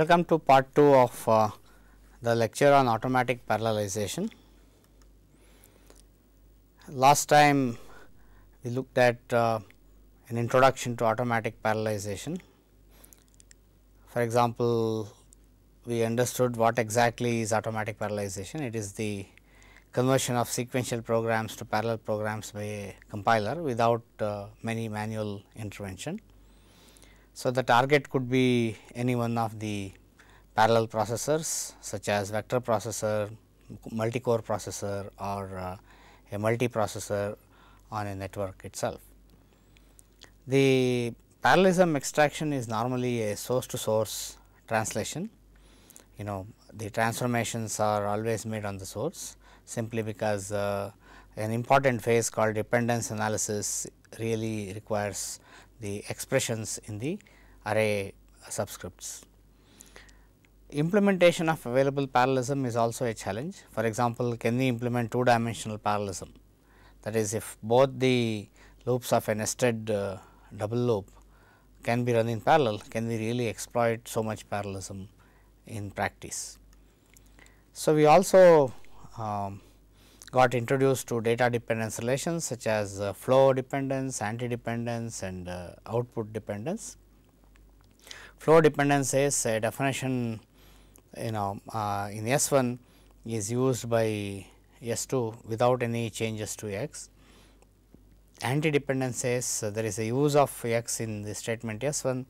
Welcome to part 2 of uh, the lecture on automatic parallelization. Last time we looked at uh, an introduction to automatic parallelization. For example, we understood what exactly is automatic parallelization. It is the conversion of sequential programs to parallel programs by a compiler without uh, many manual intervention. So, the target could be any one of the parallel processors such as vector processor, multi-core processor or uh, a multi-processor on a network itself. The parallelism extraction is normally a source to source translation. You know the transformations are always made on the source simply because uh, an important phase called dependence analysis really requires the expressions in the array subscripts. Implementation of available parallelism is also a challenge. For example, can we implement two dimensional parallelism? That is, if both the loops of a nested uh, double loop can be run in parallel, can we really exploit so much parallelism in practice? So, we also um, got introduced to data dependence relations such as uh, flow dependence, anti dependence and uh, output dependence flow dependence is a definition you know uh, in S1 is used by S2 without any changes to X. Antidependence says uh, there is a use of X in the statement S1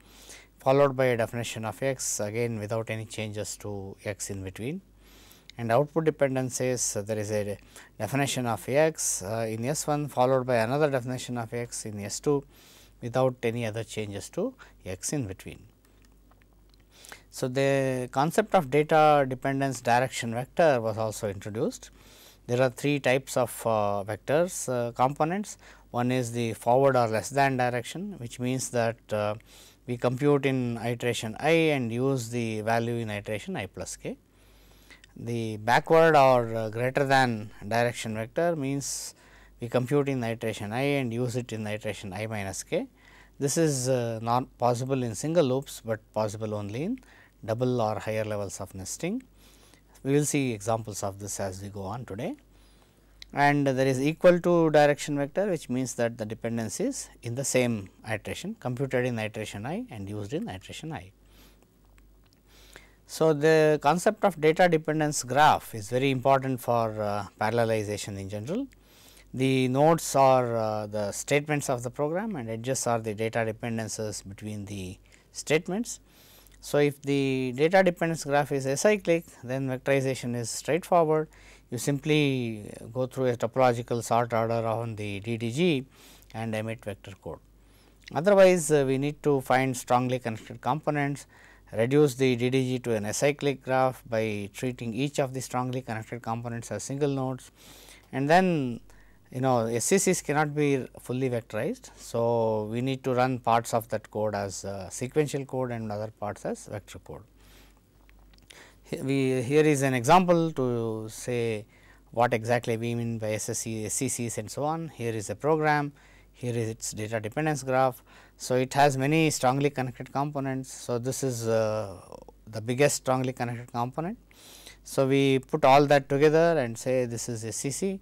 followed by a definition of X again without any changes to X in between. And output dependence says uh, there is a definition of X uh, in S1 followed by another definition of X in S2 without any other changes to X in between. So, the concept of data dependence direction vector was also introduced. There are three types of uh, vectors uh, components. One is the forward or less than direction which means that uh, we compute in iteration i and use the value in iteration i plus k. The backward or uh, greater than direction vector means we compute in iteration i and use it in iteration i minus k. This is uh, not possible in single loops, but possible only in double or higher levels of nesting. We will see examples of this as we go on today and there is equal to direction vector which means that the dependence is in the same iteration computed in iteration i and used in iteration i. So, the concept of data dependence graph is very important for uh, parallelization in general. The nodes are uh, the statements of the program and edges are the data dependences between the statements so, if the data dependence graph is acyclic then vectorization is straightforward you simply uh, go through a topological sort order on the DDG and emit vector code. Otherwise, uh, we need to find strongly connected components, reduce the DDG to an acyclic graph by treating each of the strongly connected components as single nodes and then you know SCCs cannot be fully vectorized. So, we need to run parts of that code as uh, sequential code and other parts as vector code. we here is an example to say what exactly we mean by SSC, SCCs and so on. Here is a program, here is its data dependence graph. So, it has many strongly connected components. So, this is uh, the biggest strongly connected component. So, we put all that together and say this is SCC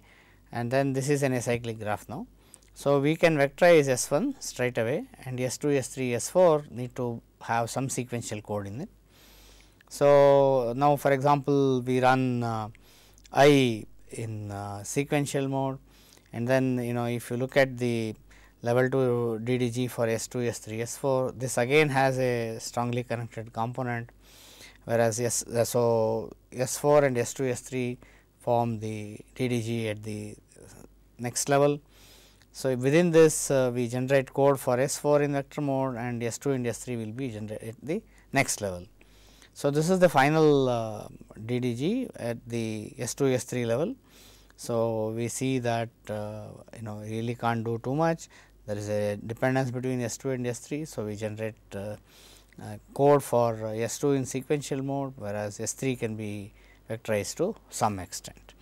and then this is an acyclic graph now. So, we can vectorize S 1 straight away and S 2, S 3, S 4 need to have some sequential code in it. So, now for example, we run uh, i in uh, sequential mode and then you know if you look at the level 2 DDG for S 2, S 3, S 4 this again has a strongly connected component whereas S, uh, so S 4 and S 2, S 3 form the TDG at the next level. So, within this uh, we generate code for S 4 in vector mode and S 2 and S 3 will be generated at the next level. So, this is the final uh, DDG at the S 2 S 3 level. So, we see that uh, you know really can't do too much there is a dependence between S 2 and S 3. So, we generate uh, uh, code for uh, S 2 in sequential mode whereas S 3 can be that to some extent.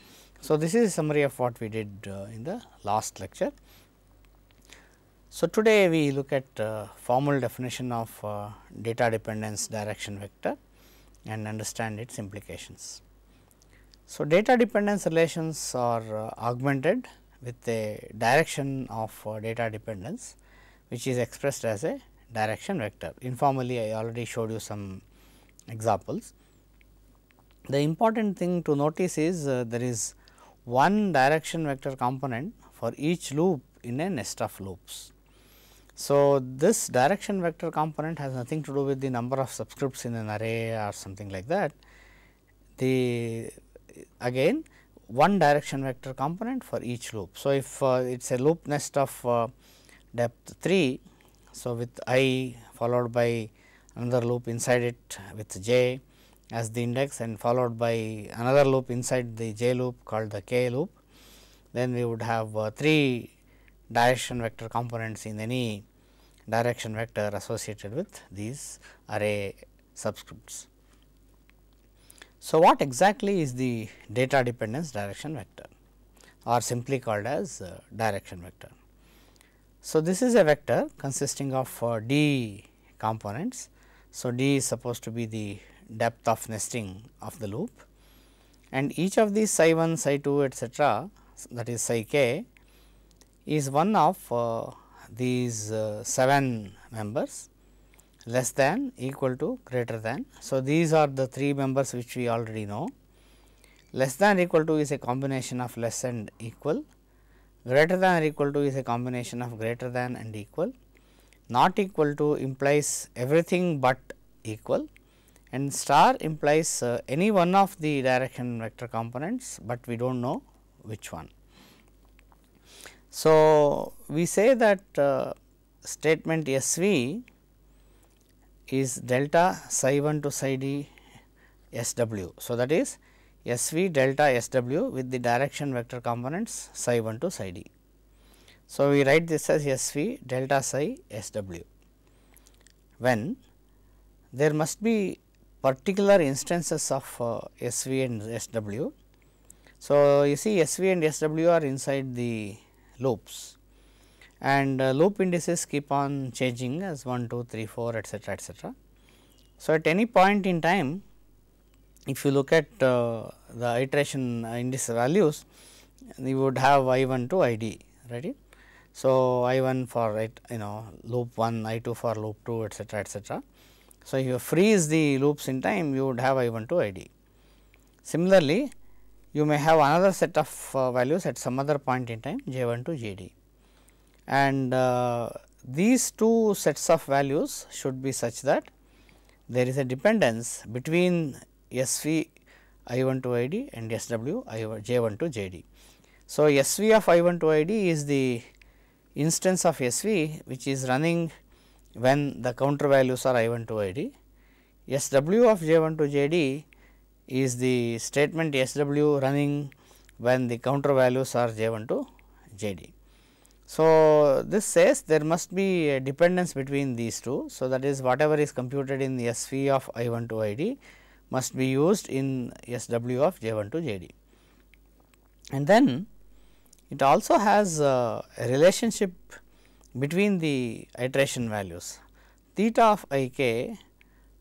So, this is a summary of what we did uh, in the last lecture. So, today we look at uh, formal definition of uh, data dependence direction vector and understand its implications. So, data dependence relations are uh, augmented with a direction of uh, data dependence which is expressed as a direction vector. Informally, I already showed you some examples. The important thing to notice is uh, there is one direction vector component for each loop in a nest of loops. So, this direction vector component has nothing to do with the number of subscripts in an array or something like that. The again one direction vector component for each loop. So, if uh, it is a loop nest of uh, depth 3, so with i followed by another loop inside it with j as the index and followed by another loop inside the j loop called the k loop. Then we would have uh, 3 direction vector components in any direction vector associated with these array subscripts. So, what exactly is the data dependence direction vector or simply called as uh, direction vector. So, this is a vector consisting of uh, d components. So, d is supposed to be the depth of nesting of the loop and each of these psi 1, psi 2 etc. that is psi k is one of uh, these uh, 7 members less than equal to greater than. So, these are the 3 members which we already know less than equal to is a combination of less and equal greater than or equal to is a combination of greater than and equal, not equal to implies everything but equal and star implies uh, any one of the direction vector components, but we do not know which one. So, we say that uh, statement S v is delta psi 1 to psi d S w. So, that is S v delta S w with the direction vector components psi 1 to psi d. So, we write this as S v delta psi S w when there must be particular instances of uh, SV and SW. So, you see SV and SW are inside the loops and uh, loop indices keep on changing as 1, 2, 3, 4 etcetera etcetera. So, at any point in time if you look at uh, the iteration index values you would have I 1 to I d right. So, I 1 for right you know loop 1, I 2 for loop 2 etcetera etcetera so, if you freeze the loops in time you would have I 1 to I d. Similarly, you may have another set of uh, values at some other point in time j 1 to j d and uh, these two sets of values should be such that there is a dependence between S v i 1 to i d and S w i j 1 to j d. So, S v of i 1 to i d is the instance of S v which is running when the counter values are I1 to ID. SW of J1 to JD is the statement SW running when the counter values are J1 to JD. So, this says there must be a dependence between these two. So, that is whatever is computed in the SV of I1 to ID must be used in SW of J1 to JD. And then it also has a relationship between the iteration values theta of i k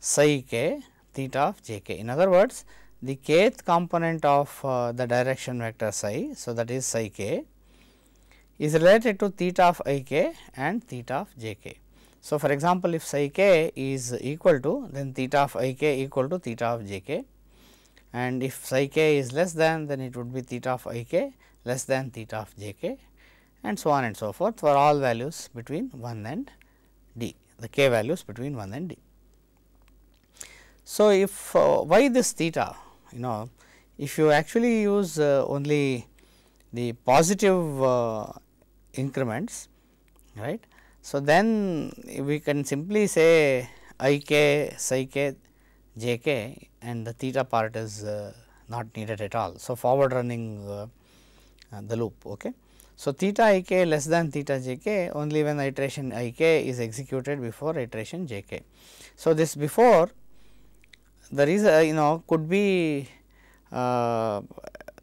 psi k theta of j k. In other words, the kth component of uh, the direction vector psi, so that is psi k is related to theta of i k and theta of j k. So, for example, if psi k is equal to then theta of i k equal to theta of j k and if psi k is less than then it would be theta of i k less than theta of j k and so on and so forth for all values between 1 and d, the k values between 1 and d. So, if uh, why this theta you know if you actually use uh, only the positive uh, increments right. So, then we can simply say i k psi k j k and the theta part is uh, not needed at all. So, forward running uh, uh, the loop okay. So, theta i k less than theta j k only when iteration i k is executed before iteration j k. So, this before there is a you know could be uh,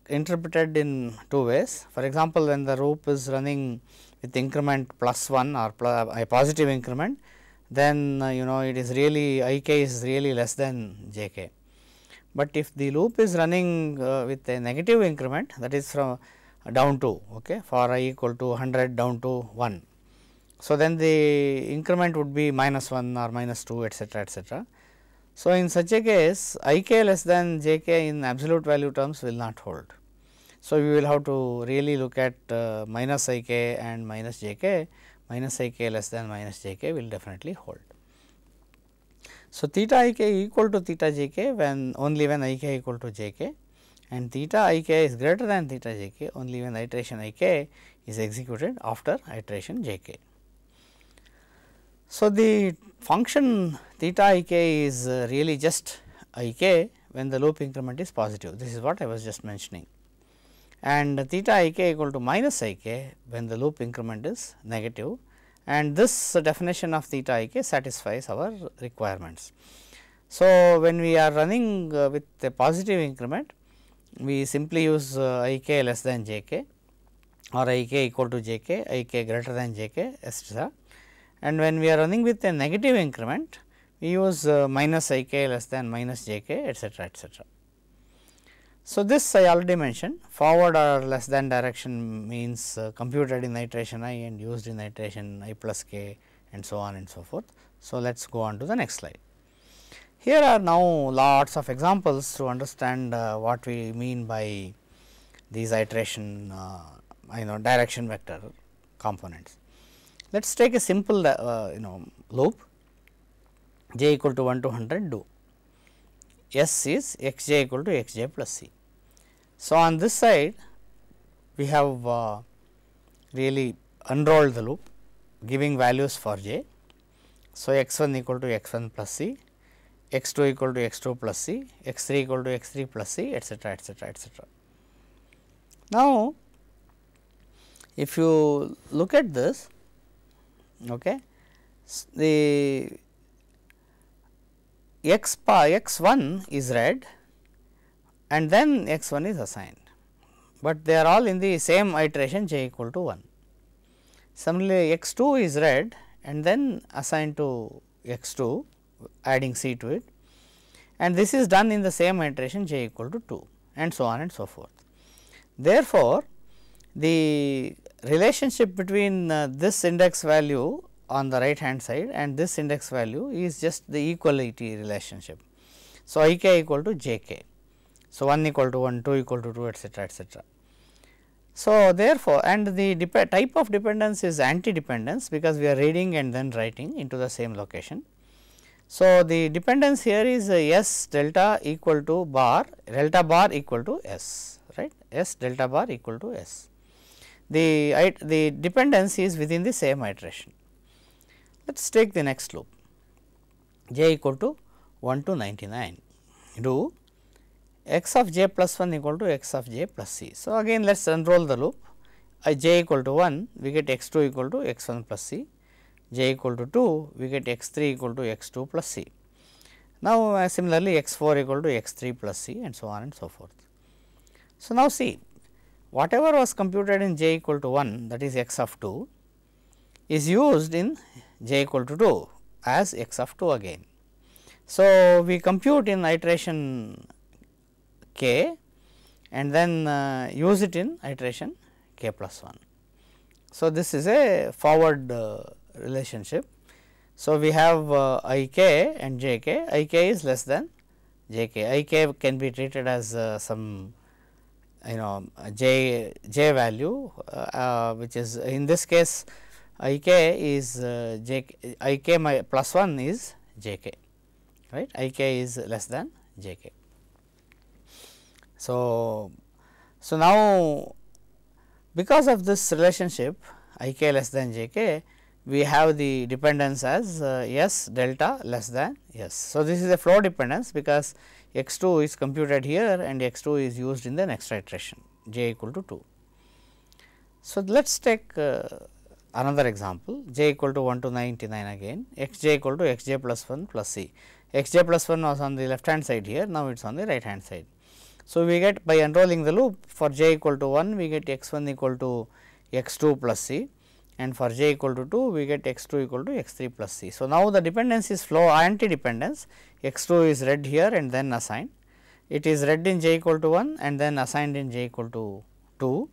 interpreted in two ways. For example, when the loop is running with increment plus 1 or plus uh, a positive increment, then uh, you know it is really i k is really less than j k. But if the loop is running uh, with a negative increment that is from down to okay for i equal to 100 down to 1. So, then the increment would be minus 1 or minus 2 etcetera etcetera. So, in such a case i k less than j k in absolute value terms will not hold. So, we will have to really look at uh, minus i k and minus j k minus i k less than minus j k will definitely hold. So, theta i k equal to theta j k when only when i k equal to j k and theta i k is greater than theta j k only when iteration i k is executed after iteration j k. So, the function theta i k is uh, really just i k when the loop increment is positive this is what I was just mentioning and theta i k equal to minus i k when the loop increment is negative and this definition of theta i k satisfies our requirements. So, when we are running uh, with a positive increment we simply use uh, i k less than j k or i k equal to j k, i k greater than j k etc. And when we are running with a negative increment, we use uh, minus i k less than minus j k etc. etc. So, this I already mentioned forward or less than direction means uh, computed in iteration i and used in iteration i plus k and so on and so forth. So, let us go on to the next slide. Here are now lots of examples to understand uh, what we mean by these iteration uh, you know direction vector components. Let us take a simple uh, you know loop j equal to 1 to 100 do S is x j equal to x j plus c. So, on this side we have uh, really unrolled the loop giving values for j. So, x 1 equal to x 1 plus c x 2 equal to x 2 plus c, x 3 equal to x 3 plus c etcetera etcetera etcetera. Now, if you look at this okay, the x pi x 1 is read and then x 1 is assigned, but they are all in the same iteration j equal to 1. Similarly, x 2 is read and then assigned to x 2 adding C to it and this is done in the same iteration j equal to 2 and so on and so forth. Therefore, the relationship between uh, this index value on the right hand side and this index value is just the equality relationship. So, i k equal to j k. So, 1 equal to 1, 2 equal to 2 etcetera etcetera. So, therefore, and the type of dependence is anti-dependence because we are reading and then writing into the same location. So, the dependence here is uh, S delta equal to bar delta bar equal to S right S delta bar equal to S. The, the dependence is within the same iteration. Let us take the next loop j equal to 1 to 99 do x of j plus 1 equal to x of j plus c. So, again let us unroll the loop I j equal to 1 we get x 2 equal to x 1 plus c j equal to 2, we get x 3 equal to x 2 plus c. Now, uh, similarly, x 4 equal to x 3 plus c and so on and so forth. So, now see whatever was computed in j equal to 1 that is x of 2 is used in j equal to 2 as x of 2 again. So, we compute in iteration k and then uh, use it in iteration k plus 1. So, this is a forward uh, relationship. So, we have uh, I k and j k, I k is less than j k, I k can be treated as uh, some you know j j value uh, uh, which is in this case i k is uh, j k, i k my plus 1 is j k right i k is less than j k. So, so now because of this relationship i k less than j k we have the dependence as uh, S delta less than S. So, this is a flow dependence because x 2 is computed here and x 2 is used in the next iteration j equal to 2. So, let us take uh, another example j equal to 1 to 99 again x j equal to x j plus 1 plus c x j plus 1 was on the left hand side here now it is on the right hand side. So, we get by unrolling the loop for j equal to 1 we get x 1 equal to x 2 plus c and for j equal to 2 we get x 2 equal to x 3 plus c. So, now the dependence is flow anti dependence x 2 is read here and then assigned it is read in j equal to 1 and then assigned in j equal to 2.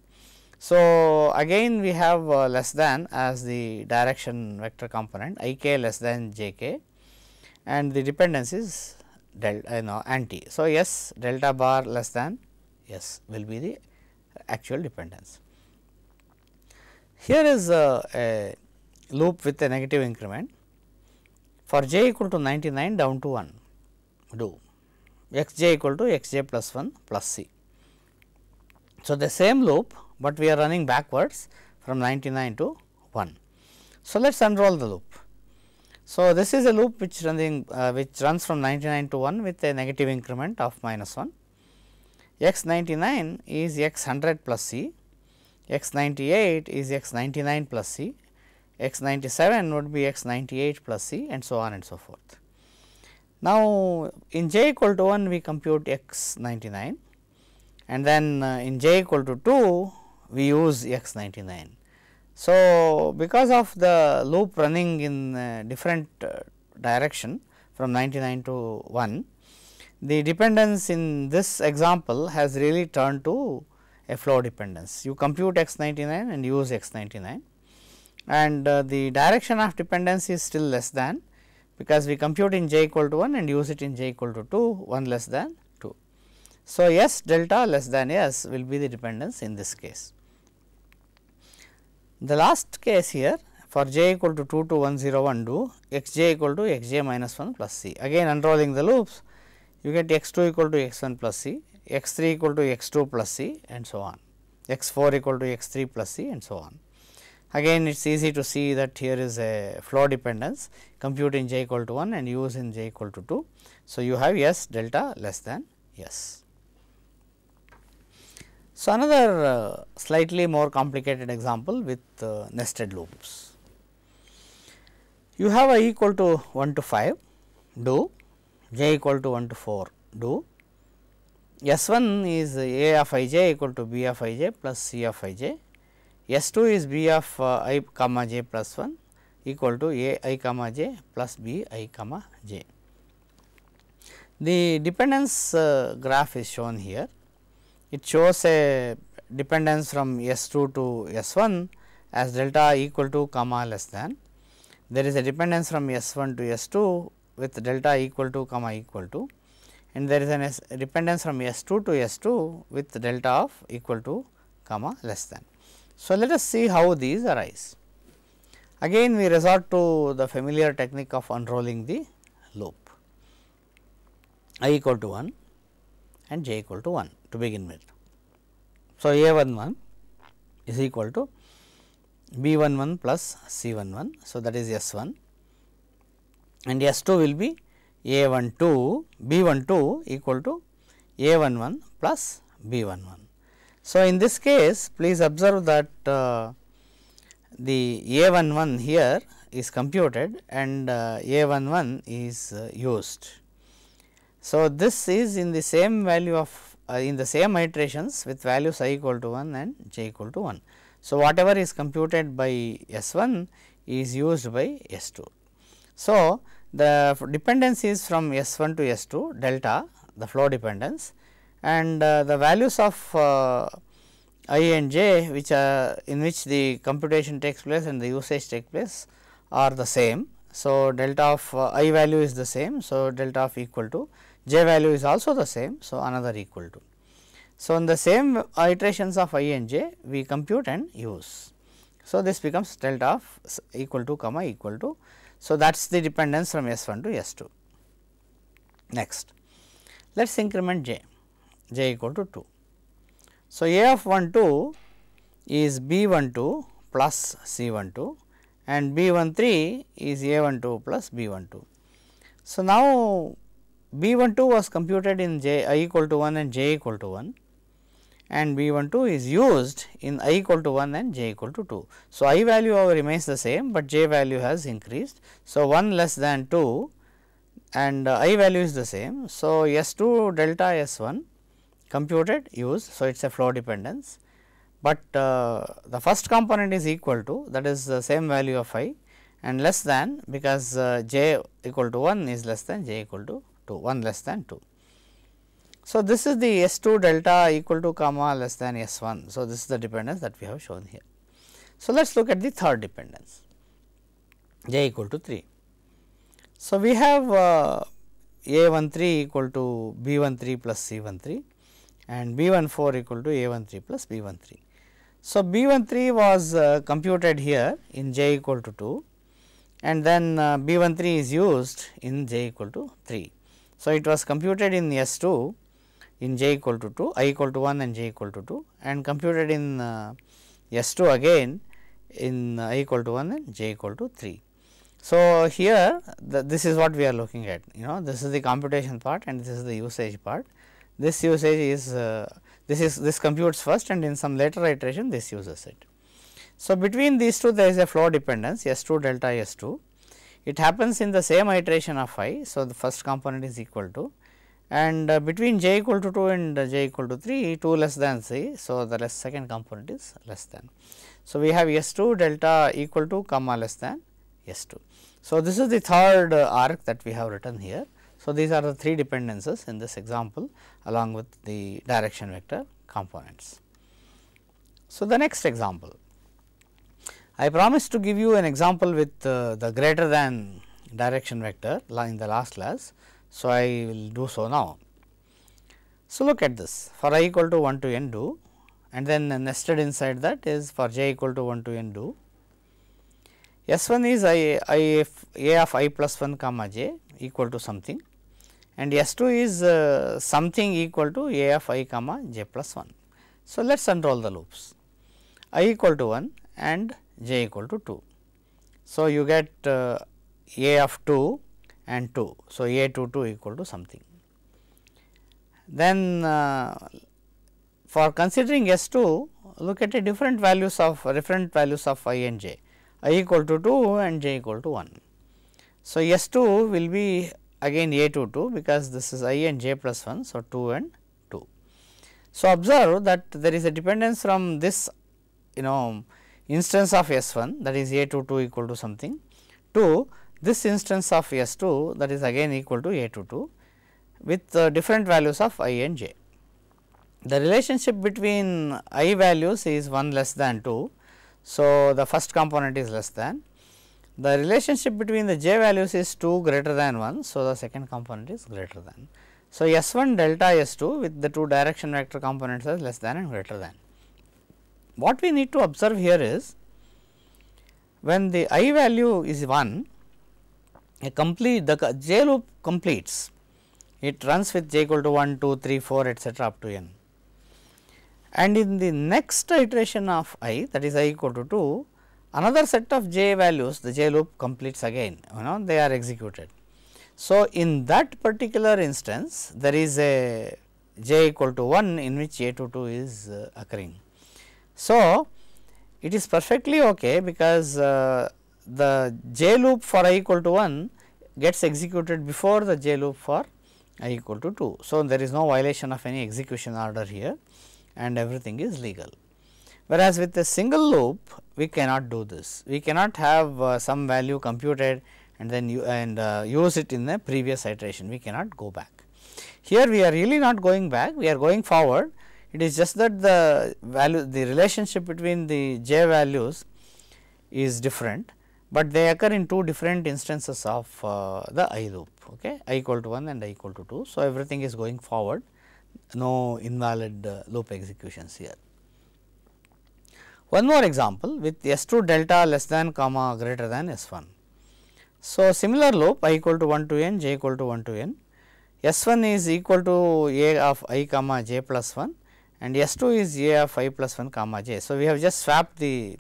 So, again we have uh, less than as the direction vector component i k less than j k and the dependence is delta uh, you know anti. So, yes delta bar less than yes will be the actual dependence. Here is a, a loop with a negative increment for j equal to 99 down to 1 do x j equal to x j plus 1 plus c. So, the same loop, but we are running backwards from 99 to 1. So, let us unroll the loop. So, this is a loop which running uh, which runs from 99 to 1 with a negative increment of minus 1. x 99 is x 100 plus c x 98 is x 99 plus c, x 97 would be x 98 plus c and so on and so forth. Now, in j equal to 1 we compute x 99 and then uh, in j equal to 2 we use x 99. So, because of the loop running in uh, different uh, direction from 99 to 1, the dependence in this example has really turned to a flow dependence. You compute x 99 and use x 99 and uh, the direction of dependence is still less than because we compute in j equal to 1 and use it in j equal to 2 1 less than 2. So, S delta less than S will be the dependence in this case. The last case here for j equal to 2 to 1 0 1 do x j equal to x j minus 1 plus c. Again unrolling the loops you get x 2 equal to x 1 plus c, x 3 equal to x 2 plus c and so on, x 4 equal to x 3 plus c and so on. Again it is easy to see that here is a flow dependence compute in j equal to 1 and use in j equal to 2. So, you have s delta less than s. So, another uh, slightly more complicated example with uh, nested loops. You have a equal to 1 to 5 do, j equal to 1 to 4 do, S 1 is A of i j equal to B of i j plus C of i j, S 2 is B of uh, i comma j plus 1 equal to A i comma j plus B i comma j. The dependence uh, graph is shown here. It shows a dependence from S 2 to S 1 as delta equal to comma less than. There is a dependence from S 1 to S 2 with delta equal to comma equal to and there is an S dependence from S 2 to S 2 with delta of equal to comma less than. So, let us see how these arise. Again we resort to the familiar technique of unrolling the loop i equal to 1 and j equal to 1 to begin with. So, a 1 1 is equal to b 1 1 plus c 1 1. So, that is S 1 and S 2 will be a 1 2 b 1 2 equal to a 1 1 plus b 1 1. So, in this case please observe that uh, the a 1 1 here is computed and uh, a 1 1 is uh, used. So, this is in the same value of uh, in the same iterations with values i equal to 1 and j equal to 1. So, whatever is computed by S 1 is used by S 2. So, the dependence is from S1 to S2 delta the flow dependence and uh, the values of uh, i and j which are in which the computation takes place and the usage takes place are the same. So, delta of uh, i value is the same. So, delta of equal to j value is also the same. So, another equal to. So, in the same iterations of i and j we compute and use. So, this becomes delta of equal to comma equal to so, that is the dependence from S 1 to S 2. Next, let us increment j, j equal to 2. So, A of 1 2 is B 1 2 plus C 1 2 and B 1 3 is A 1 2 plus B 1 2. So, now B 1 2 was computed in j i equal to 1 and j equal to 1 and B 1 2 is used in i equal to 1 and j equal to 2. So, i value remains the same, but j value has increased. So, 1 less than 2 and uh, i value is the same. So, S 2 delta S 1 computed used. So, it is a flow dependence, but uh, the first component is equal to that is the same value of i and less than because uh, j equal to 1 is less than j equal to 2, 1 less than 2. So, this is the S 2 delta equal to comma less than S 1. So, this is the dependence that we have shown here. So, let us look at the third dependence j equal to 3. So, we have uh, a 1 3 equal to b 1 3 plus c 1 3 and b 1 4 equal to a 1 3 plus b 1 3. So, b 1 3 was uh, computed here in j equal to 2 and then uh, b 1 3 is used in j equal to 3. So, it was computed in S 2 in j equal to 2, i equal to 1 and j equal to 2 and computed in uh, S 2 again in uh, i equal to 1 and j equal to 3. So, here the, this is what we are looking at you know this is the computation part and this is the usage part. This usage is uh, this is this computes first and in some later iteration this uses it. So, between these two there is a flow dependence S 2 delta S 2 it happens in the same iteration of i. So, the first component is equal to and uh, between j equal to 2 and uh, j equal to 3 2 less than c, So, the less second component is less than. So, we have S 2 delta equal to comma less than S 2. So, this is the third uh, arc that we have written here. So, these are the three dependences in this example along with the direction vector components. So, the next example I promised to give you an example with uh, the greater than direction vector in the last class. So, I will do so now. So, look at this for i equal to 1 to n do and then nested inside that is for j equal to 1 to n do. S 1 is i, I f, a of i plus 1 comma j equal to something and S 2 is uh, something equal to a of i comma j plus 1. So, let us unroll the loops i equal to 1 and j equal to 2. So, you get uh, a of 2 and 2. So, A 2 2 equal to something. Then uh, for considering S 2 look at a different values of different values of i and j i equal to 2 and j equal to 1. So, S 2 will be again a 2 2 because this is i and j plus 1. So, 2 and 2. So, observe that there is a dependence from this you know instance of S 1 that is a 2 2 equal to something to this instance of S 2 that is again equal to A 2 2 with uh, different values of i and j. The relationship between i values is 1 less than 2. So, the first component is less than. The relationship between the j values is 2 greater than 1. So, the second component is greater than. So, S 1 delta S 2 with the two direction vector components are less than and greater than. What we need to observe here is when the i value is 1 a complete the j loop completes it runs with j equal to 1 2 3 4 etc up to n and in the next iteration of i that is i equal to 2 another set of j values the j loop completes again you know they are executed. So, in that particular instance there is a j equal to 1 in which j 2 2 is uh, occurring. So, it is perfectly okay because uh, the j loop for i equal to 1 gets executed before the j loop for i equal to 2. So, there is no violation of any execution order here and everything is legal. Whereas, with a single loop we cannot do this, we cannot have uh, some value computed and then you and uh, use it in the previous iteration, we cannot go back. Here we are really not going back, we are going forward, it is just that the value the relationship between the j values is different but they occur in two different instances of uh, the I loop okay, I equal to 1 and I equal to 2. So, everything is going forward no invalid uh, loop executions here. One more example with S 2 delta less than comma greater than S 1. So, similar loop i equal to 1 to n j equal to 1 to n S 1 is equal to a of i comma j plus 1 and S 2 is a of i plus 1 comma j. So, we have just swapped the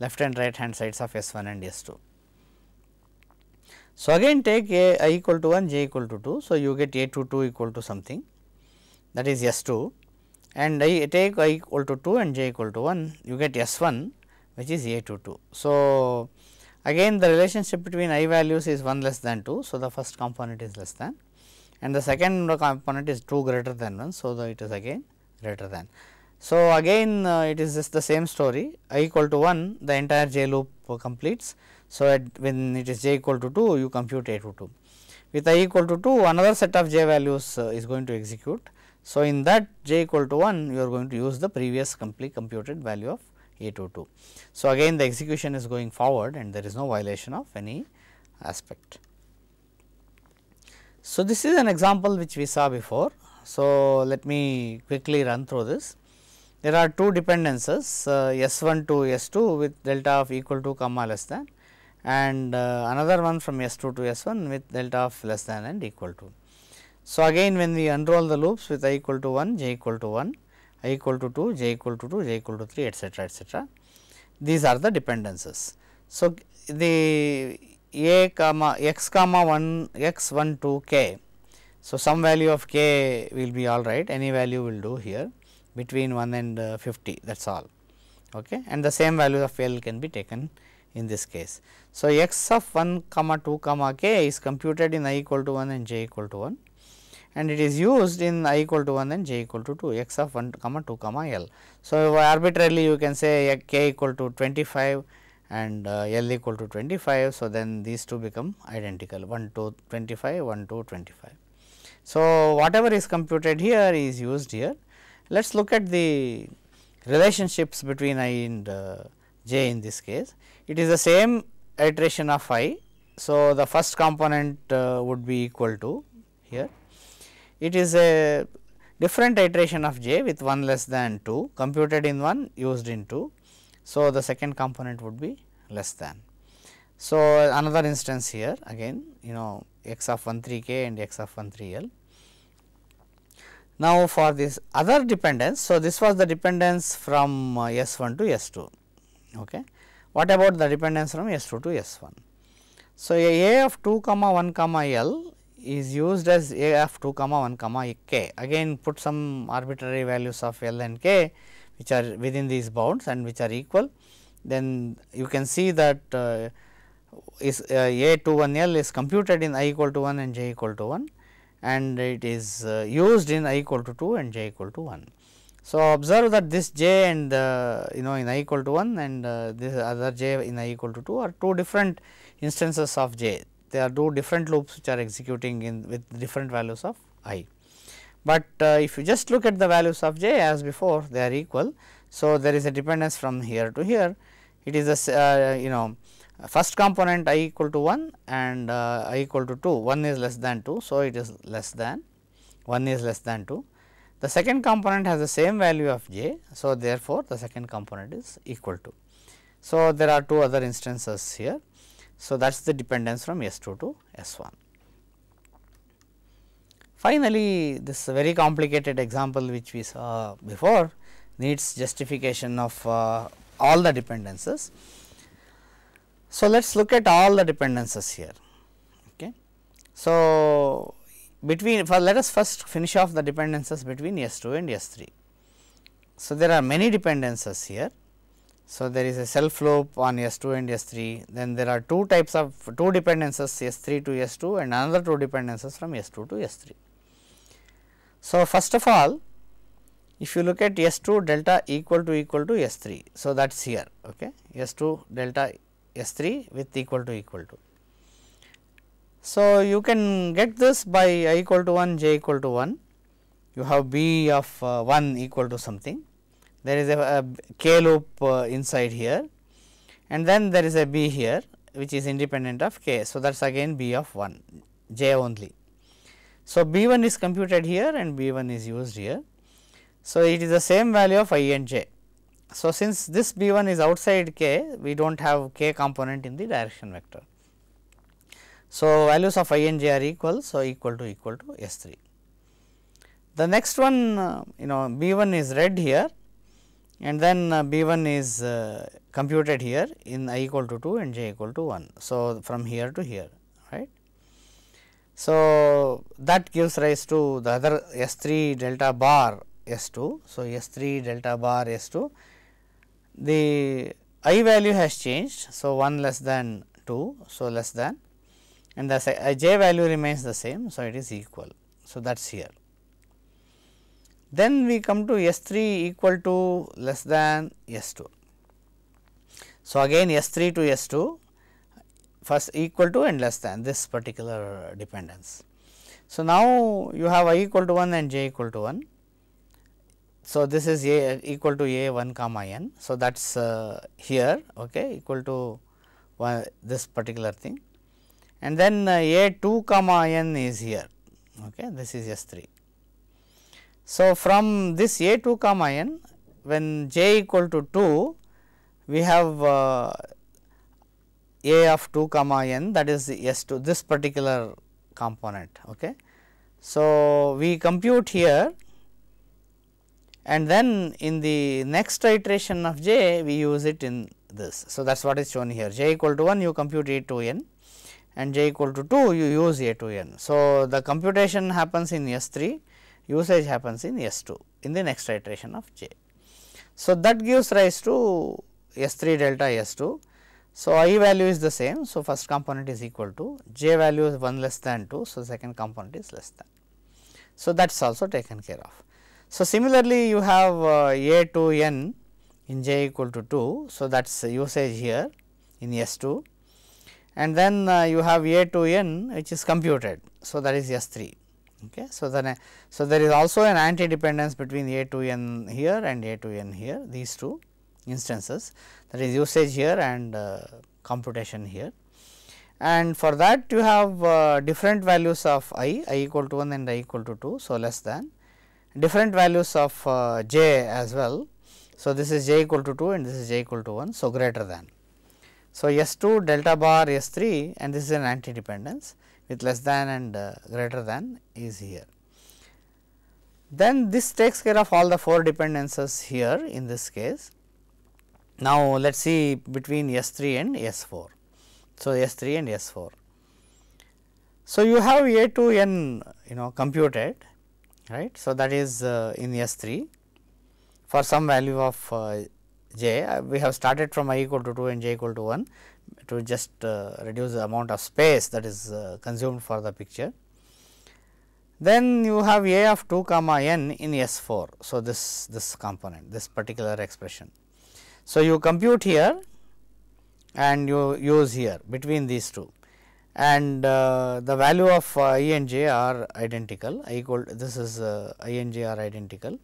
left and right hand sides of S 1 and S 2. So, again take a i equal to 1 j equal to 2. So, you get a 2 2 equal to something that is S 2 and I take i equal to 2 and j equal to 1 you get S 1 which is a 2 2. So, again the relationship between i values is 1 less than 2. So, the first component is less than and the second component is 2 greater than 1. So, the it is again greater than. So, again uh, it is just the same story i equal to 1 the entire j loop completes. So, at when it is j equal to 2 you compute a to 2 with i equal to 2 another set of j values uh, is going to execute. So, in that j equal to 1 you are going to use the previous complete computed value of a to 2. So, again the execution is going forward and there is no violation of any aspect. So, this is an example which we saw before. So, let me quickly run through this there are two dependences uh, S 1 to S 2 with delta of equal to comma less than and uh, another one from S 2 to S 1 with delta of less than and equal to. So, again when we unroll the loops with i equal to 1, j equal to 1, i equal to 2, j equal to 2, j equal to 3 etcetera etcetera. These are the dependences. So, the a comma x comma 1 x 1 to k. So, some value of k will be alright any value will do here between 1 and uh, 50 that is all okay. and the same values of L can be taken in this case. So, x of 1 comma 2 comma k is computed in i equal to 1 and j equal to 1 and it is used in i equal to 1 and j equal to 2 x of 1 comma 2 comma L. So, arbitrarily you can say uh, k equal to 25 and uh, L equal to 25. So, then these two become identical 1 to 25, 1 to 25. So, whatever is computed here is used here let us look at the relationships between i and uh, j in this case. It is the same iteration of i. So, the first component uh, would be equal to here. It is a different iteration of j with 1 less than 2 computed in 1 used in 2. So, the second component would be less than. So, another instance here again you know x of 1 3 k and x of 1 3 l. Now, for this other dependence, so this was the dependence from uh, S 1 to S 2. Okay. What about the dependence from S 2 to S 1? So, A of 2 comma 1 comma L is used as A of 2 comma 1 comma K. Again put some arbitrary values of L and K which are within these bounds and which are equal. Then you can see that uh, is uh, A 2 1 L is computed in i equal to 1 and j equal to 1 and it is uh, used in i equal to 2 and j equal to 1. So, observe that this j and uh, you know in i equal to 1 and uh, this other j in i equal to 2 are two different instances of j. They are two different loops which are executing in with different values of i. But uh, if you just look at the values of j as before they are equal. So, there is a dependence from here to here. It is a uh, you know first component i equal to 1 and uh, i equal to 2 1 is less than 2. So, it is less than 1 is less than 2. The second component has the same value of j. So, therefore, the second component is equal to. So, there are two other instances here. So, that is the dependence from S 2 to S 1. Finally, this very complicated example which we saw before needs justification of uh, all the dependences. So, let us look at all the dependences here. Okay. So, between for let us first finish off the dependences between S 2 and S 3. So, there are many dependences here. So, there is a self loop on S 2 and S 3 then there are two types of two dependences S 3 to S 2 and another two dependences from S 2 to S 3. So, first of all if you look at S 2 delta equal to equal to S 3. So, that is here okay. S 2 delta S 3 with equal to equal to. So, you can get this by i equal to 1 j equal to 1 you have b of uh, 1 equal to something there is a, a k loop uh, inside here and then there is a b here which is independent of k. So, that is again b of 1 j only. So, b 1 is computed here and b 1 is used here. So, it is the same value of i and j. So, since this b 1 is outside k, we do not have k component in the direction vector. So, values of i and j are equal. So, equal to equal to S 3. The next one uh, you know b 1 is red here and then uh, b 1 is uh, computed here in i equal to 2 and j equal to 1. So, from here to here right. So, that gives rise to the other S 3 delta bar S 2. So, S 3 delta bar S 2 the i value has changed. So, 1 less than 2. So, less than and the uh, j value remains the same. So, it is equal. So, that is here. Then we come to S 3 equal to less than S 2. So, again S 3 to S 2 first equal to and less than this particular dependence. So, now you have i equal to 1 and j equal to 1. So, this is a equal to a 1 comma n. So, that is uh, here okay, equal to one, this particular thing and then uh, a 2 comma n is here okay, this is S 3. So, from this a 2 comma n when j equal to 2 we have uh, a of 2 comma n that is S 2 this particular component. Okay. So, we compute here and then in the next iteration of j we use it in this. So, that is what is shown here j equal to 1 you compute a to n and j equal to 2 you use a to n. So, the computation happens in S 3 usage happens in S 2 in the next iteration of j. So, that gives rise to S 3 delta S 2. So, i value is the same. So, first component is equal to j value is 1 less than 2. So, second component is less than. So, that is also taken care of. So, similarly, you have uh, A to N in J equal to 2. So, that is usage here in S 2 and then uh, you have A to N which is computed. So, that is S 3. Okay. So, then uh, so there is also an anti-dependence between A to N here and A to N here these two instances that is usage here and uh, computation here. And for that you have uh, different values of i, i equal to 1 and i equal to 2. So, less than different values of uh, j as well. So, this is j equal to 2 and this is j equal to 1. So, greater than. So, S 2 delta bar S 3 and this is an anti dependence with less than and uh, greater than is here. Then this takes care of all the 4 dependences here in this case. Now, let us see between S 3 and S 4. So, S 3 and S 4. So, you have A two N you know computed right. So, that is uh, in S 3 for some value of uh, j uh, we have started from i equal to 2 and j equal to 1 to just uh, reduce the amount of space that is uh, consumed for the picture. Then you have a of 2 comma n in S 4. So, this this component this particular expression. So, you compute here and you use here between these two and uh, the value of uh, i and j are identical i equal this is uh, i and j are identical.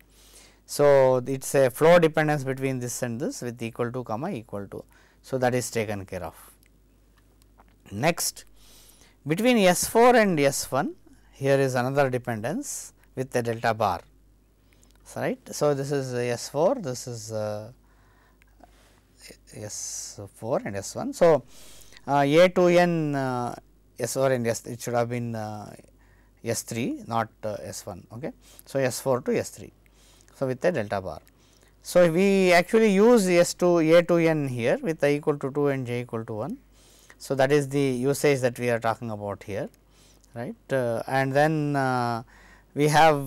So, it is a flow dependence between this and this with equal to comma equal to. So, that is taken care of. Next between S 4 and S 1 here is another dependence with the delta bar right. So, this is uh, S 4 this is uh, S 4 and S 1. So, uh, a to n uh, S 4 n s it should have been uh, S 3 not S 1. Okay. So, S 4 to S 3. So, with a delta bar. So, we actually use S 2 A to n here with i equal to 2 and j equal to 1. So, that is the usage that we are talking about here right and then we have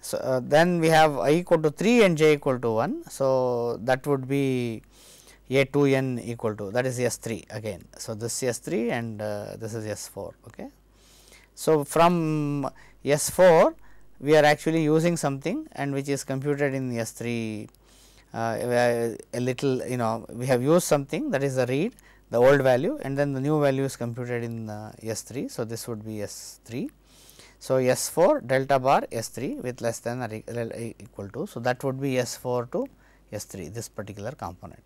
so, uh, then we have i equal to 3 and j equal to 1. So, that would be a 2 n equal to that is S 3 again. So, this S 3 and uh, this is S 4. Okay. So, from S 4 we are actually using something and which is computed in S 3 uh, a little you know we have used something that is the read the old value and then the new value is computed in uh, S 3. So, this would be S 3. So, S 4 delta bar S 3 with less than or equal to. So, that would be S 4 to S 3 this particular component.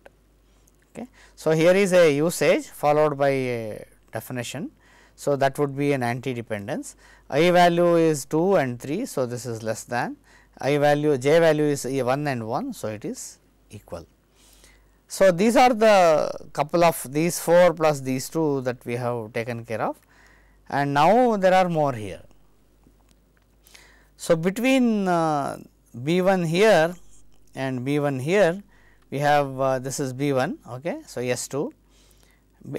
Okay. So, here is a usage followed by a definition. So, that would be an anti dependence. I value is 2 and 3. So, this is less than I value j value is 1 and 1. So, it is equal. So, these are the couple of these 4 plus these 2 that we have taken care of and now there are more here. So, between uh, B 1 here and B 1 here we have uh, this is B 1. Okay. So, S 2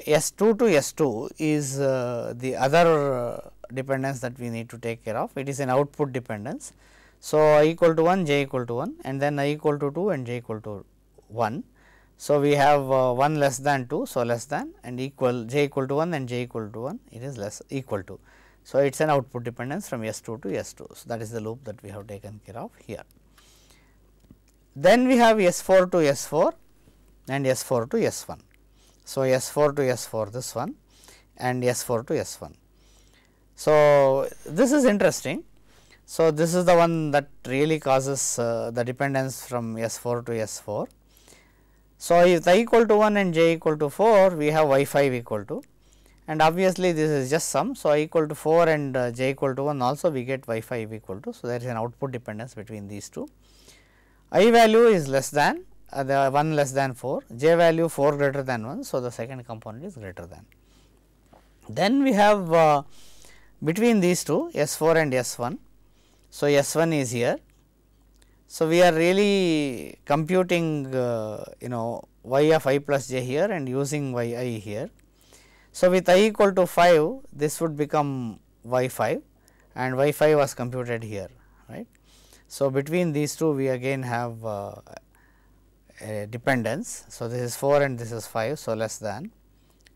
S 2 to S 2 is uh, the other uh, dependence that we need to take care of it is an output dependence. So, i equal to 1 j equal to 1 and then i equal to 2 and j equal to 1. So, we have uh, 1 less than 2. So, less than and equal j equal to 1 and j equal to 1 it is less equal to. So, it is an output dependence from S 2 to S 2. So, that is the loop that we have taken care of here. Then we have S4 to S4 and S4 to S1. So, S4 to S4 this one and S4 to S1. So, this is interesting. So, this is the one that really causes uh, the dependence from S4 to S4. So, if i equal to 1 and j equal to 4, we have y 5 equal to and obviously this is just sum. So, i equal to 4 and uh, j equal to 1 also we get y 5 equal to. So, there is an output dependence between these two i value is less than uh, the 1 less than 4, j value 4 greater than 1. So, the second component is greater than. Then we have uh, between these two S 4 and S 1. So, S 1 is here. So, we are really computing uh, you know y of i plus j here and using y i here. So, with i equal to 5 this would become y 5 and y 5 was computed here right. So, between these two we again have uh, a dependence. So, this is 4 and this is 5. So, less than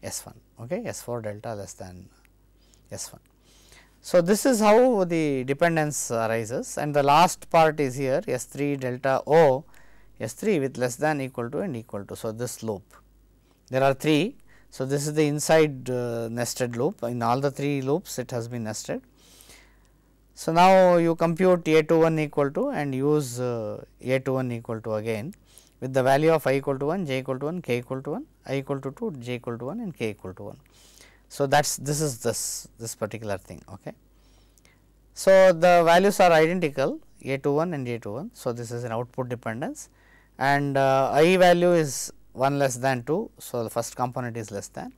S 1 okay S 4 delta less than S 1. So, this is how the dependence arises and the last part is here S 3 delta O S 3 with less than equal to and equal to. So, this loop there are 3. So, this is the inside uh, nested loop in all the 3 loops it has been nested. So, now you compute a to 1 equal to and use uh, a to 1 equal to again with the value of i equal to 1, j equal to 1, k equal to 1, i equal to 2, j equal to 1 and k equal to 1. So, that is this is this this particular thing. Okay. So, the values are identical a to 1 and a to 1. So, this is an output dependence and uh, i value is 1 less than 2. So, the first component is less than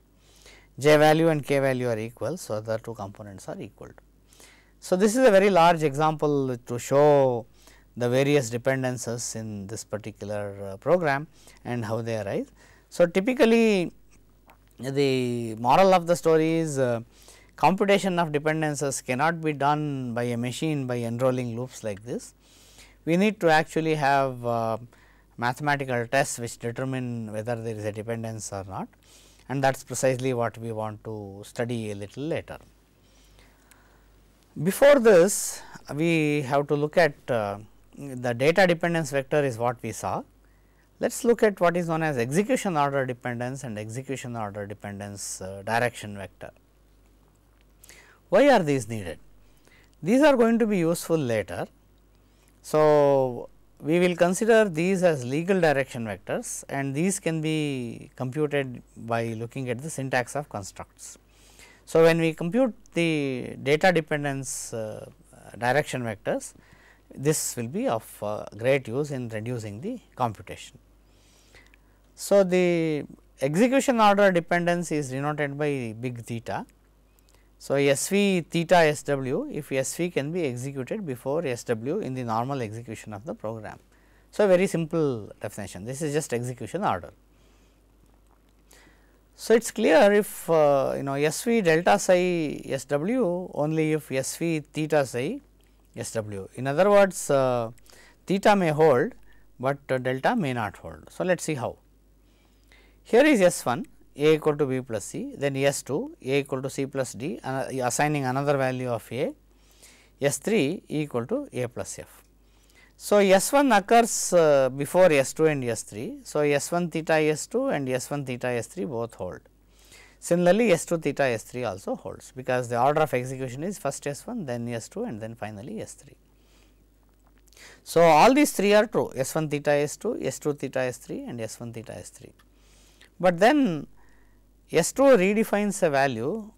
j value and k value are equal. So, the two components are equal to. So, this is a very large example to show the various dependences in this particular uh, program and how they arise. So, typically the moral of the story is uh, computation of dependences cannot be done by a machine by enrolling loops like this. We need to actually have uh, mathematical tests which determine whether there is a dependence or not and that is precisely what we want to study a little later. Before this we have to look at uh, the data dependence vector is what we saw. Let us look at what is known as execution order dependence and execution order dependence uh, direction vector. Why are these needed? These are going to be useful later. So, we will consider these as legal direction vectors and these can be computed by looking at the syntax of constructs. So, when we compute the data dependence uh, direction vectors, this will be of uh, great use in reducing the computation. So, the execution order dependence is denoted by big theta. So, SV theta SW if SV can be executed before SW in the normal execution of the program. So, very simple definition this is just execution order. So, it is clear if uh, you know S v delta psi S w only if S v theta psi S w. In other words, uh, theta may hold, but delta may not hold. So, let us see how. Here is S 1 a equal to b plus c, then S 2 a equal to c plus d assigning another value of a, S 3 e equal to a plus f. So, S 1 occurs uh, before S 2 and S 3. So, S 1 theta S 2 and S 1 theta S 3 both hold. Similarly, S 2 theta S 3 also holds because the order of execution is first S 1 then S 2 and then finally S 3. So, all these 3 are true S 1 theta S 2, S 2 theta S 3 and S 1 theta S 3. But then S 2 redefines a value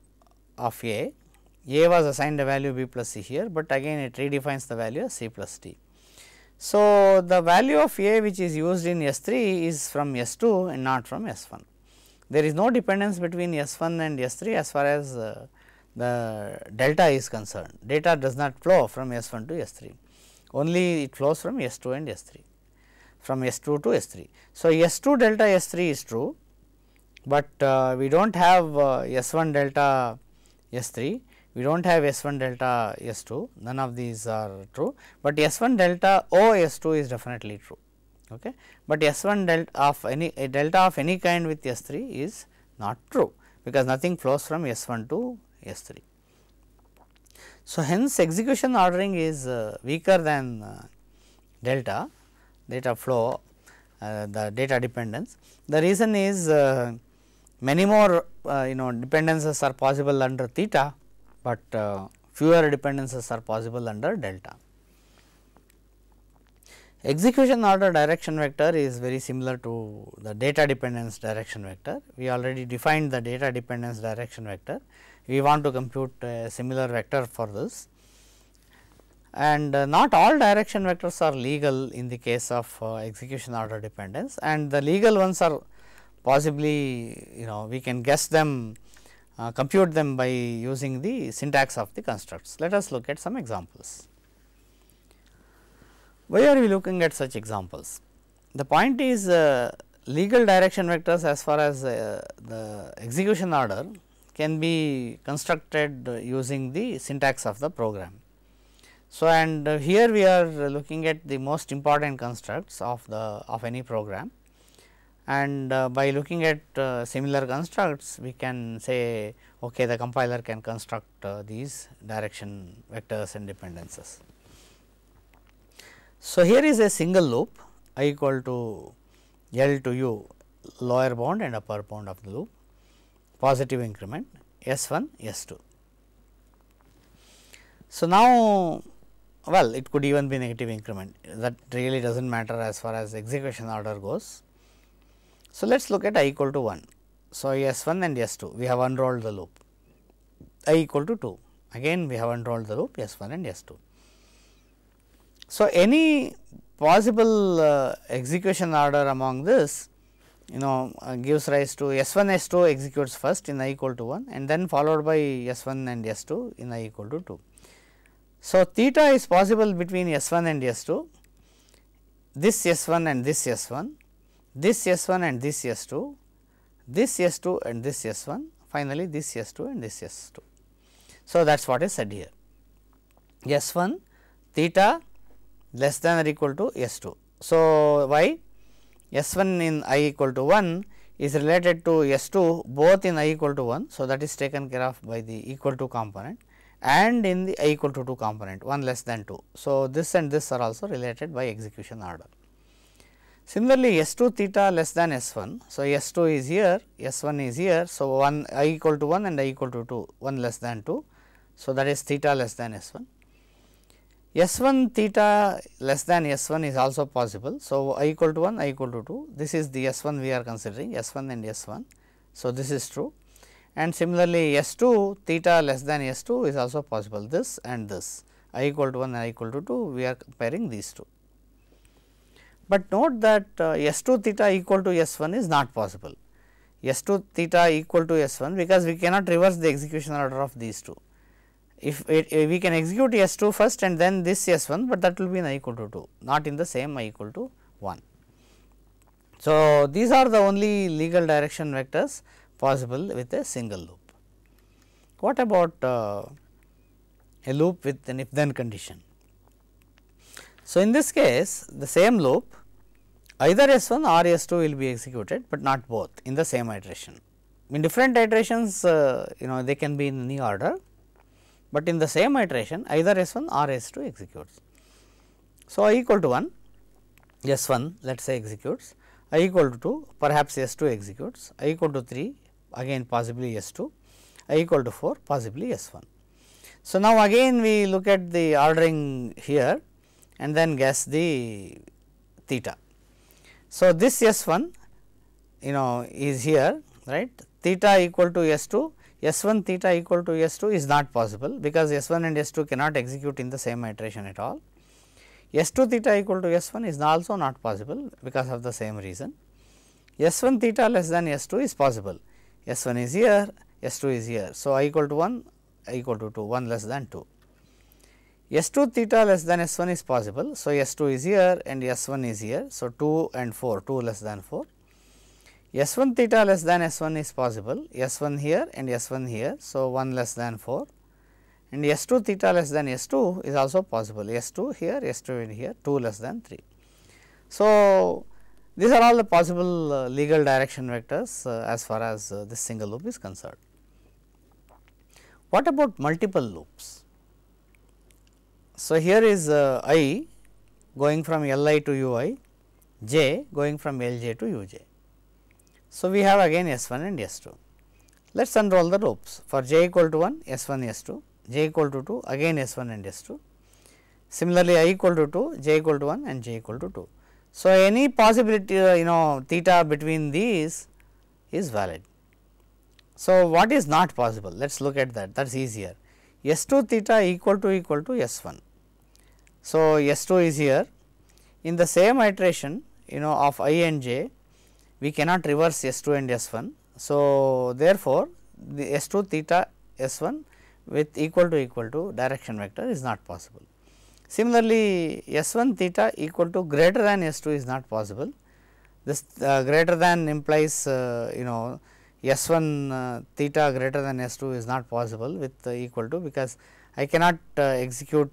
of A, A was assigned a value B plus C here, but again it redefines the value as C plus D. So, the value of A which is used in S 3 is from S 2 and not from S 1. There is no dependence between S 1 and S 3 as far as uh, the delta is concerned. Data does not flow from S 1 to S 3, only it flows from S 2 and S 3, from S 2 to S 3. So, S 2 delta S 3 is true, but uh, we do not have uh, S 1 delta S 3 we do not have S 1 delta S 2 none of these are true, but S 1 delta O S 2 is definitely true. Okay. But S 1 delta of any delta of any kind with S 3 is not true, because nothing flows from S 1 to S 3. So, hence execution ordering is uh, weaker than uh, delta data flow uh, the data dependence. The reason is uh, many more uh, you know dependences are possible under theta but uh, fewer dependences are possible under delta. Execution order direction vector is very similar to the data dependence direction vector. We already defined the data dependence direction vector. We want to compute a similar vector for this and uh, not all direction vectors are legal in the case of uh, execution order dependence and the legal ones are possibly you know we can guess them uh, compute them by using the syntax of the constructs. Let us look at some examples. Why are we looking at such examples? The point is uh, legal direction vectors as far as uh, the execution order can be constructed using the syntax of the program. So, and here we are looking at the most important constructs of the of any program and uh, by looking at uh, similar constructs we can say okay the compiler can construct uh, these direction vectors and dependences. So, here is a single loop i equal to L to u lower bound and upper bound of the loop positive increment S 1 S 2. So, now well it could even be negative increment that really does not matter as far as execution order goes. So, let us look at i equal to 1. So, S 1 and S 2 we have unrolled the loop i equal to 2 again we have unrolled the loop S 1 and S 2. So, any possible uh, execution order among this you know uh, gives rise to S 1 S 2 executes first in i equal to 1 and then followed by S 1 and S 2 in i equal to 2. So, theta is possible between S 1 and S 2 this S 1 and this S 1 this S 1 and this S 2, this S 2 and this S 1, finally, this S 2 and this S 2. So, that is what is said here S 1 theta less than or equal to S 2. So, why S 1 in i equal to 1 is related to S 2 both in i equal to 1. So, that is taken care of by the equal to component and in the i equal to 2 component 1 less than 2. So, this and this are also related by execution order. Similarly, S 2 theta less than S 1. So, S 2 is here, S 1 is here. So, 1 i equal to 1 and i equal to 2, 1 less than 2. So, that is theta less than S 1. S 1 theta less than S 1 is also possible. So, i equal to 1, i equal to 2. This is the S 1 we are considering, S 1 and S 1. So, this is true and similarly, S 2 theta less than S 2 is also possible this and this i equal to 1 and i equal to 2 we are comparing these two. But note that uh, S2 theta equal to S1 is not possible, S2 theta equal to S1 because we cannot reverse the execution order of these two. If it, uh, we can execute S2 first and then this S1, but that will be in i equal to 2, not in the same i equal to 1. So, these are the only legal direction vectors possible with a single loop. What about uh, a loop with an if then condition? So, in this case the same loop either S 1 or S 2 will be executed, but not both in the same iteration. In different iterations uh, you know they can be in any order, but in the same iteration either S 1 or S 2 executes. So, i equal to 1 S 1 let us say executes, i equal to 2 perhaps S 2 executes, i equal to 3 again possibly S 2, i equal to 4 possibly S 1. So, now again we look at the ordering here and then guess the theta. So, this S 1 you know is here right theta equal to S 2 S 1 theta equal to S 2 is not possible because S 1 and S 2 cannot execute in the same iteration at all. S 2 theta equal to S 1 is also not possible because of the same reason. S 1 theta less than S 2 is possible S 1 is here S 2 is here. So, i equal to 1 i equal to 2 1 less than 2. S 2 theta less than S 1 is possible. So, S 2 is here and S 1 is here. So, 2 and 4, 2 less than 4. S 1 theta less than S 1 is possible. S 1 here and S 1 here. So, 1 less than 4 and S 2 theta less than S 2 is also possible. S 2 here, S 2 in here, 2 less than 3. So, these are all the possible uh, legal direction vectors uh, as far as uh, this single loop is concerned. What about multiple loops? So, here is uh, i going from L i to u i, j going from L j to u j. So, we have again S 1 and S 2. Let us unroll the ropes for j equal to 1 S 1 S 2, j equal to 2 again S 1 and S 2. Similarly, i equal to 2, j equal to 1 and j equal to 2. So, any possibility uh, you know theta between these is valid. So, what is not possible? Let us look at that that is easier. S 2 theta equal to equal to S 1. So, S 2 is here in the same iteration you know of i and j we cannot reverse S 2 and S 1. So, therefore, the S 2 theta S 1 with equal to equal to direction vector is not possible. Similarly, S 1 theta equal to greater than S 2 is not possible. This uh, greater than implies uh, you know S 1 uh, theta greater than S 2 is not possible with uh, equal to because I cannot uh, execute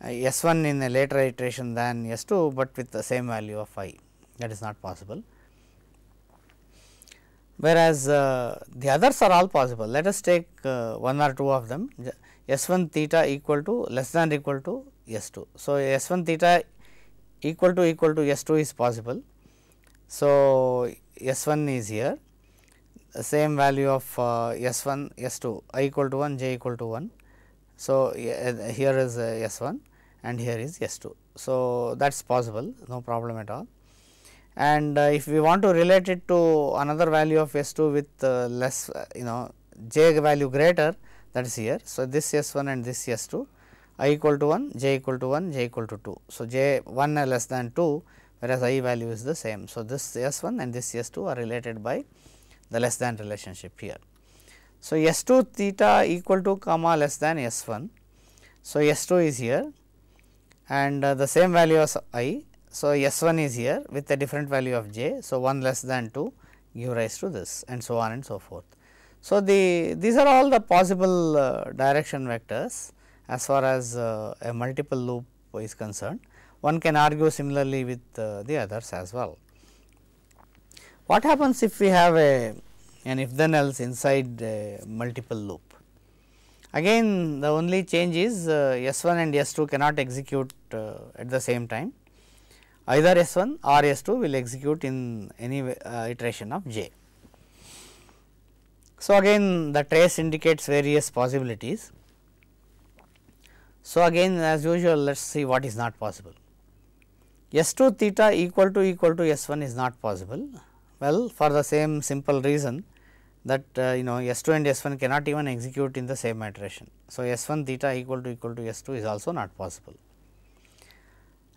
S 1 in a later iteration than S 2, but with the same value of i that is not possible. Whereas, the others are all possible let us take one or two of them S 1 theta equal to less than equal to S 2. So, S 1 theta equal to equal to S 2 is possible. So, S 1 is here same value of uh, S 1 S 2 i equal to 1 j equal to 1. So, uh, here is uh, S 1 and here is S 2. So, that is possible no problem at all and if we want to relate it to another value of S 2 with less you know j value greater that is here. So, this S 1 and this S 2 i equal to 1, j equal to 1, j equal to 2. So, j 1 less than 2 whereas i value is the same. So, this S 1 and this S 2 are related by the less than relationship here. So, S 2 theta equal to comma less than S 1. So, S 2 is here and uh, the same value as i. So, S 1 is here with a different value of j. So, 1 less than 2 give rise to this and so on and so forth. So, the these are all the possible uh, direction vectors as far as uh, a multiple loop is concerned. One can argue similarly with uh, the others as well. What happens if we have a an if then else inside a multiple loop? Again the only change is uh, S 1 and S 2 cannot execute uh, at the same time either S 1 or S 2 will execute in any uh, iteration of j. So, again the trace indicates various possibilities. So, again as usual let us see what is not possible. S 2 theta equal to equal to S 1 is not possible well, for the same simple reason that uh, you know S2 and S1 cannot even execute in the same iteration. So, S1 theta equal to equal to S2 is also not possible.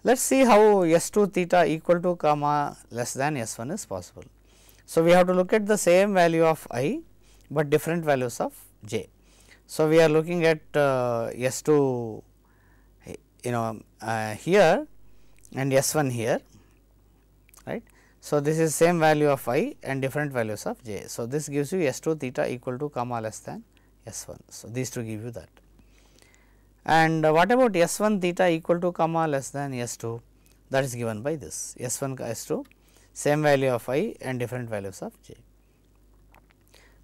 Let us see how S2 theta equal to comma less than S1 is possible. So, we have to look at the same value of i, but different values of j. So, we are looking at uh, S2 you know uh, here and S1 here right. So, this is same value of i and different values of j. So, this gives you S 2 theta equal to comma less than S 1. So, these two give you that. And what about S 1 theta equal to comma less than S 2 that is given by this S 1 S 2 same value of i and different values of j.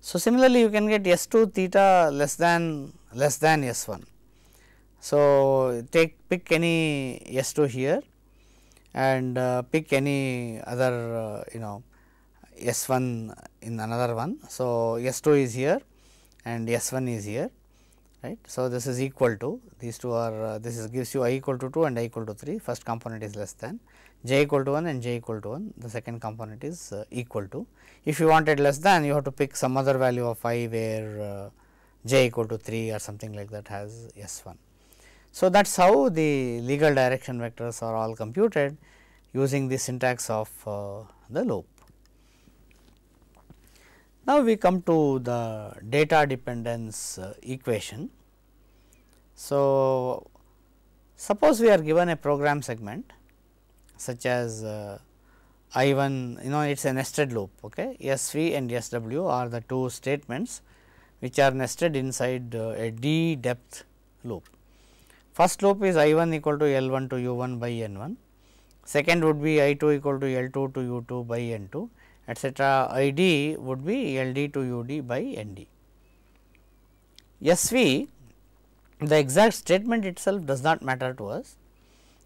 So, similarly, you can get S 2 theta less than less than S 1. So, take pick any S 2 here and uh, pick any other uh, you know S 1 in another one. So, S 2 is here and S 1 is here right. So, this is equal to these two are uh, this is gives you i equal to 2 and i equal to 3 first component is less than j equal to 1 and j equal to 1 the second component is equal to. If you wanted less than you have to pick some other value of i where j equal to 3 or something like that has S 1. So, that is how the legal direction vectors are all computed using the syntax of uh, the loop. Now, we come to the data dependence uh, equation. So, suppose we are given a program segment such as uh, I 1 you know it is a nested loop ok. S V and S W are the two statements which are nested inside uh, a d depth loop. First loop is I 1 equal to L 1 to U 1 by N 1, second would be I 2 equal to L 2 to U 2 by N 2 etc. I d would be L d to U d by N d. the exact statement itself does not matter to us.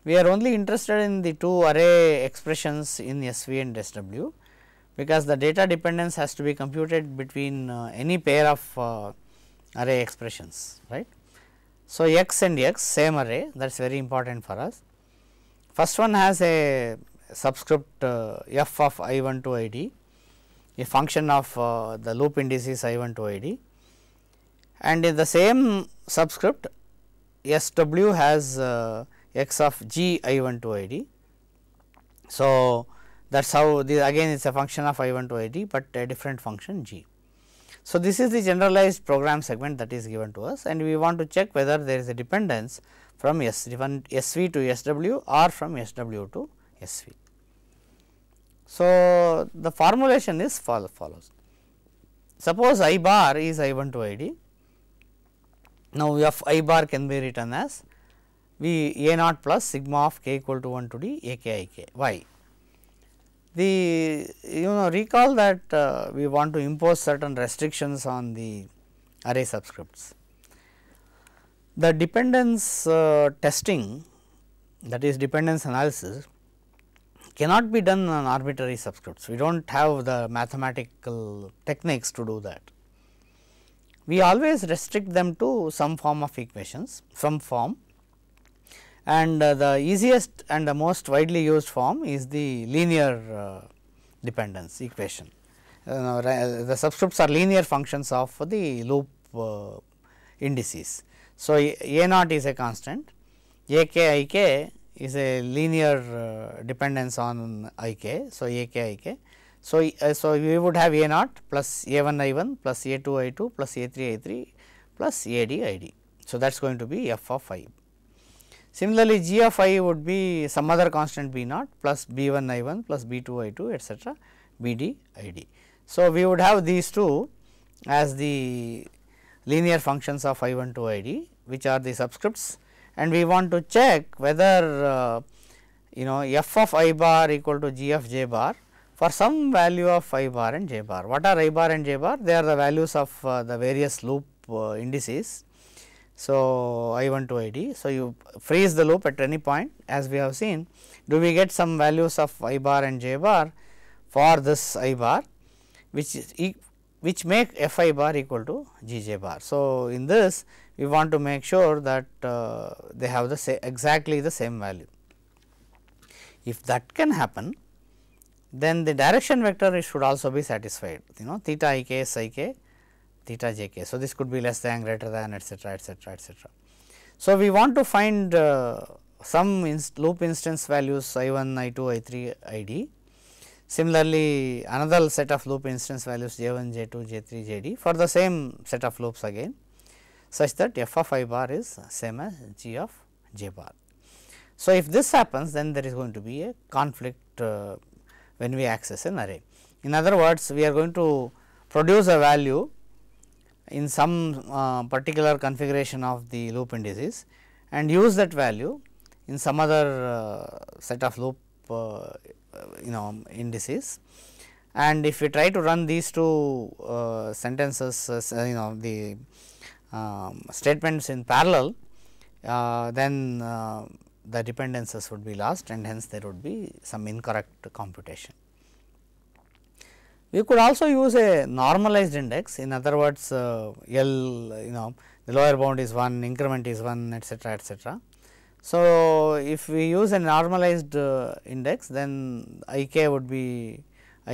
We are only interested in the two array expressions in SV and SW because the data dependence has to be computed between uh, any pair of uh, array expressions, right. So, x and x same array that is very important for us. First one has a subscript uh, f of i 1 to i d a function of uh, the loop indices i 1 to i d and in the same subscript s w has uh, x of g i 1 to i d. So, that is how this again it is a function of i 1 to i d, but a different function g. So, this is the generalized program segment that is given to us and we want to check whether there is a dependence from SV to SW or from SW to SV. So, the formulation is follow, follows. Suppose I bar is I 1 to I d. Now, f I bar can be written as V A naught plus sigma of k equal to 1 to d A k I k. Why? The you know recall that uh, we want to impose certain restrictions on the array subscripts. The dependence uh, testing that is dependence analysis cannot be done on arbitrary subscripts. We do not have the mathematical techniques to do that. We always restrict them to some form of equations, some form and uh, the easiest and the most widely used form is the linear uh, dependence equation. Uh, the subscripts are linear functions of the loop uh, indices. So, A naught is a constant, A k i k is a linear uh, dependence on i k. So, A k i k. So, uh, so we would have A naught plus A 1 i 1 plus A 2 i 2 plus A 3 i 3 plus A d i d. So, that is going to be f of i. Similarly, g of i would be some other constant b naught plus b 1 i 1 plus b 2 i 2 etcetera b d i d. So, we would have these two as the linear functions of i 1 to i d which are the subscripts and we want to check whether uh, you know f of i bar equal to g of j bar for some value of i bar and j bar. What are i bar and j bar? They are the values of uh, the various loop uh, indices so, I 1 to I d. So, you freeze the loop at any point as we have seen do we get some values of i bar and j bar for this i bar which is e which make f i bar equal to g j bar. So, in this we want to make sure that uh, they have the say exactly the same value. If that can happen then the direction vector should also be satisfied you know theta i k s i k theta j k. So, this could be less than greater than etcetera etcetera etcetera. So, we want to find uh, some inst loop instance values i 1 i 2 i 3 i d. Similarly, another set of loop instance values j 1 j 2 j 3 j d for the same set of loops again such that f of i bar is same as g of j bar. So, if this happens then there is going to be a conflict uh, when we access an array. In other words, we are going to produce a value in some uh, particular configuration of the loop indices and use that value in some other uh, set of loop uh, you know indices and if we try to run these two uh, sentences uh, uh, you know the um, statements in parallel then the dependences would be lost and hence there would be some incorrect computation. We could also use a normalized index in other words uh, L you know the lower bound is 1, increment is 1 etcetera etcetera. So, if we use a normalized uh, index then I k would be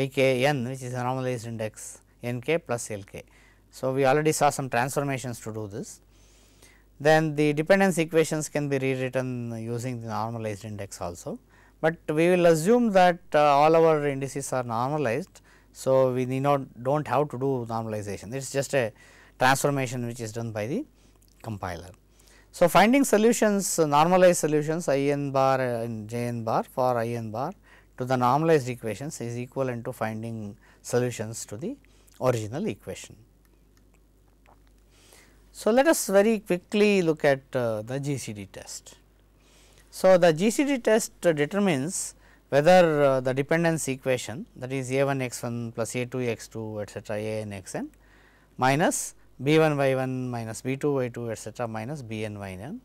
I k n which is a normalized index n k plus L k. So, we already saw some transformations to do this. Then the dependence equations can be rewritten using the normalized index also, but we will assume that uh, all our indices are normalized so, we need not do not have to do normalization, it is just a transformation which is done by the compiler. So, finding solutions normalized solutions i n bar and j n bar for i n bar to the normalized equations is equivalent to finding solutions to the original equation. So, let us very quickly look at uh, the GCD test. So, the GCD test determines whether uh, the dependence equation that is a 1 x 1 plus a 2 x 2 etcetera a n x n minus b 1 y 1 minus b 2 y 2 etcetera minus b n y n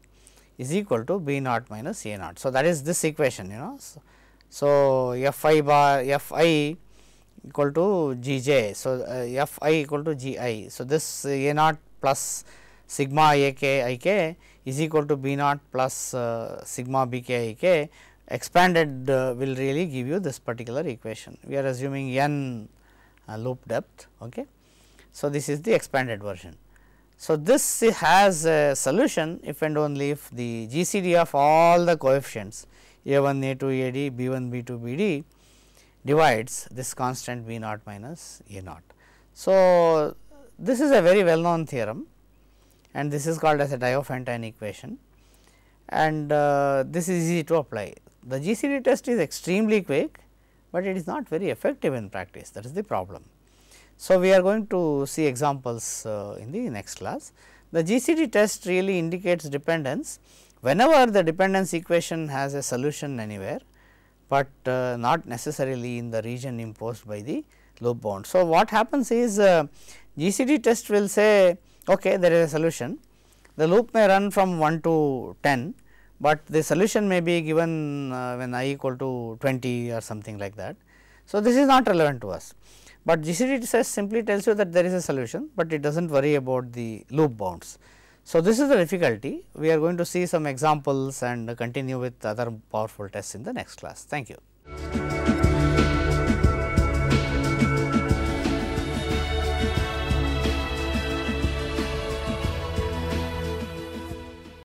is equal to b naught minus a naught. So, that is this equation you know. So, so f i bar f i equal to g j. So, uh, f i equal to g i. So, this a naught plus sigma a k i k is equal to b naught plus uh, sigma b k i k expanded uh, will really give you this particular equation. We are assuming n uh, loop depth. Okay. So, this is the expanded version. So, this has a solution if and only if the GCD of all the coefficients a 1, a 2, a d, b 1, b 2, b d divides this constant b naught minus a naught. So, this is a very well known theorem and this is called as a Diophantine equation and uh, this is easy to apply. The GCD test is extremely quick, but it is not very effective in practice that is the problem. So, we are going to see examples uh, in the next class. The GCD test really indicates dependence whenever the dependence equation has a solution anywhere, but uh, not necessarily in the region imposed by the loop bound. So, what happens is uh, GCD test will say okay there is a solution the loop may run from 1 to 10 but the solution may be given uh, when i equal to 20 or something like that. So, this is not relevant to us, but GCD says simply tells you that there is a solution, but it does not worry about the loop bounds. So, this is the difficulty we are going to see some examples and continue with other powerful tests in the next class. Thank you.